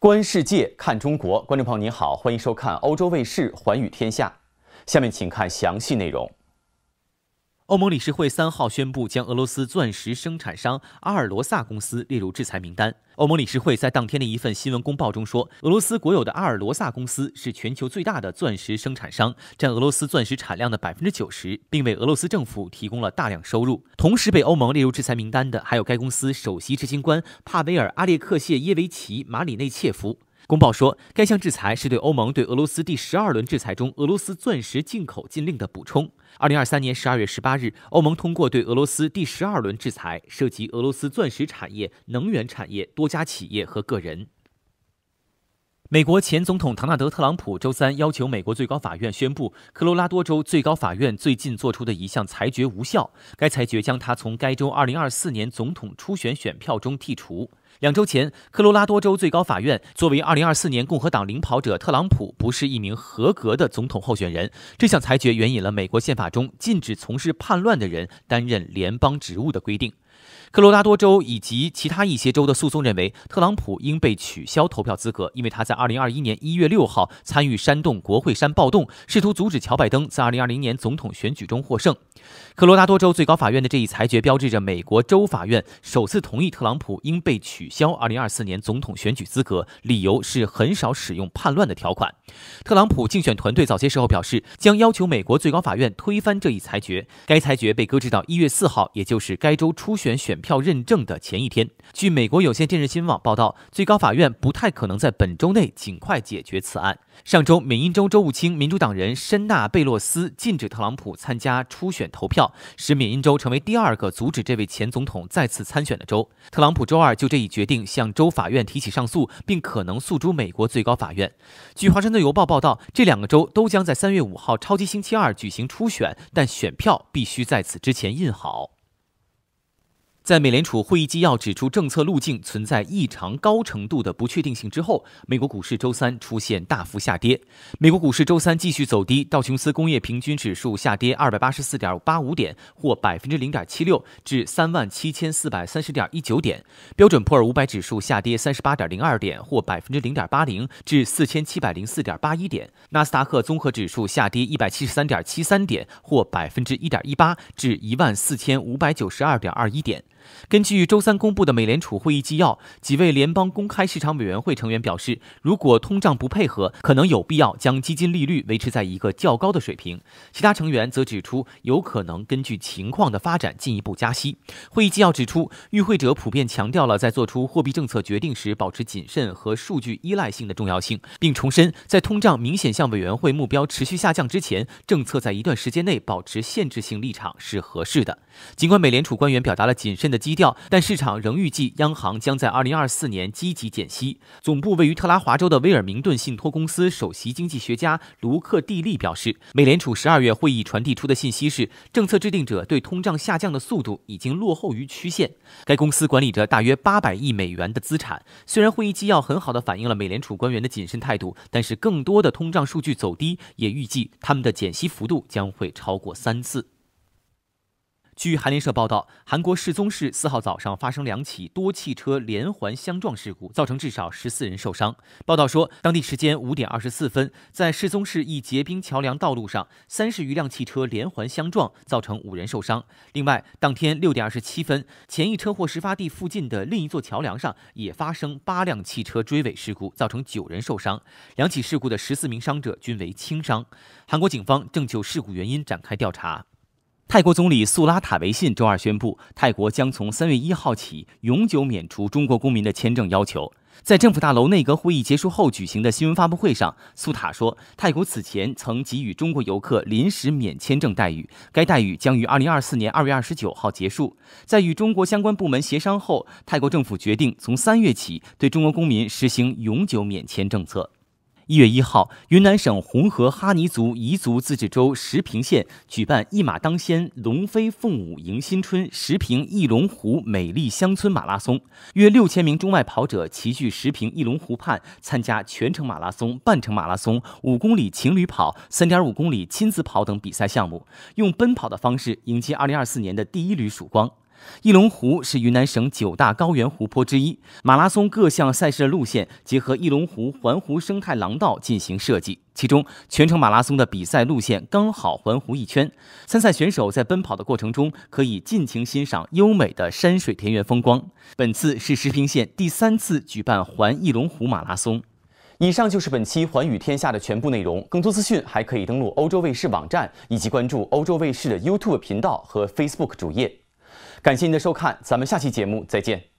观世界，看中国。观众朋友您好，欢迎收看欧洲卫视《寰宇天下》，下面请看详细内容。欧盟理事会三号宣布将俄罗斯钻石生产商阿尔罗萨公司列入制裁名单。欧盟理事会，在当天的一份新闻公报中说，俄罗斯国有的阿尔罗萨公司是全球最大的钻石生产商，占俄罗斯钻石产量的百分之九十，并为俄罗斯政府提供了大量收入。同时被欧盟列入制裁名单的，还有该公司首席执行官帕维尔·阿列克谢耶维奇·马里内切夫。公报说，该项制裁是对欧盟对俄罗斯第十二轮制裁中俄罗斯钻石进口禁令的补充。二零二三年十二月十八日，欧盟通过对俄罗斯第十二轮制裁，涉及俄罗斯钻石产业、能源产业多家企业和个人。美国前总统唐纳德·特朗普周三要求美国最高法院宣布科罗拉多州最高法院最近做出的一项裁决无效。该裁决将他从该州2024年总统初选选票中剔除。两周前，科罗拉多州最高法院作为2024年共和党领跑者特朗普不是一名合格的总统候选人。这项裁决援引了美国宪法中禁止从事叛乱的人担任联邦职务的规定。科罗拉多州以及其他一些州的诉讼认为，特朗普应被取消投票资格，因为他在2021年1月6号参与煽动国会山暴动，试图阻止乔拜登在2020年总统选举中获胜。科罗拉多州最高法院的这一裁决标志着美国州法院首次同意特朗普应被取消2024年总统选举资格，理由是很少使用叛乱的条款。特朗普竞选团队早些时候表示，将要求美国最高法院推翻这一裁决。该裁决被搁置到1月4号，也就是该州初选选。票认证的前一天，据美国有线电视新闻网报道，最高法院不太可能在本周内尽快解决此案。上周，缅因州州务卿民主党人申纳贝洛斯禁止特朗普参加初选投票，使缅因州成为第二个阻止这位前总统再次参选的州。特朗普周二就这一决定向州法院提起上诉，并可能诉诸美国最高法院。据华盛顿邮报报道，这两个州都将在三月五号超级星期二举行初选，但选票必须在此之前印好。在美联储会议纪要指出政策路径存在异常高程度的不确定性之后，美国股市周三出现大幅下跌。美国股市周三继续走低，道琼斯工业平均指数下跌二百八十四点八五点，或百分之零点七六，至三万七千四百三十点一九点；标准普尔五百指数下跌三十八点零二点，或百分之零点八零，至四千七百零四点八一点；纳斯达克综合指数下跌一百七十三点七三点，或百分之一点一八，至一万四千五百九十二点二一点。根据周三公布的美联储会议纪要，几位联邦公开市场委员会成员表示，如果通胀不配合，可能有必要将基金利率维持在一个较高的水平。其他成员则指出，有可能根据情况的发展进一步加息。会议纪要指出，与会者普遍强调了在做出货币政策决定时保持谨慎和数据依赖性的重要性，并重申，在通胀明显向委员会目标持续下降之前，政策在一段时间内保持限制性立场是合适的。尽管美联储官员表达了谨慎。的基调，但市场仍预计央行将在2024年积极减息。总部位于特拉华州的威尔明顿信托公司首席经济学家卢克·蒂利表示，美联储12月会议传递出的信息是，政策制定者对通胀下降的速度已经落后于曲线。该公司管理着大约800亿美元的资产。虽然会议纪要很好地反映了美联储官员的谨慎态度，但是更多的通胀数据走低也预计他们的减息幅度将会超过三次。据韩联社报道，韩国世宗市四号早上发生两起多汽车连环相撞事故，造成至少十四人受伤。报道说，当地时间五点二十四分，在世宗市一结冰桥梁道路上，三十余辆汽车连环相撞，造成五人受伤。另外，当天六点二十七分，前一车祸事发地附近的另一座桥梁上也发生八辆汽车追尾事故，造成九人受伤。两起事故的十四名伤者均为轻伤。韩国警方正就事故原因展开调查。泰国总理素拉塔维信周二宣布，泰国将从三月一号起永久免除中国公民的签证要求。在政府大楼内阁会议结束后举行的新闻发布会上，素塔说，泰国此前曾给予中国游客临时免签证待遇，该待遇将于二零二四年二月二十九号结束。在与中国相关部门协商后，泰国政府决定从三月起对中国公民实行永久免签政策。一月一号，云南省红河哈尼族彝族自治州石屏县举办“一马当先，龙飞凤舞迎新春”石屏翼龙湖美丽乡村马拉松，约六千名中外跑者齐聚石屏翼龙湖畔，参加全程马拉松、半程马拉松、五公里情侣跑、三点五公里亲子跑等比赛项目，用奔跑的方式迎接二零二四年的第一缕曙光。翼龙湖是云南省九大高原湖泊之一。马拉松各项赛事的路线结合翼龙湖环湖生态廊道进行设计，其中全程马拉松的比赛路线刚好环湖一圈，参赛选手在奔跑的过程中可以尽情欣赏优美的山水田园风光。本次是石屏县第三次举办环翼龙湖马拉松。以上就是本期环宇天下的全部内容，更多资讯还可以登录欧洲卫视网站，以及关注欧洲卫视的 YouTube 频道和 Facebook 主页。感谢您的收看，咱们下期节目再见。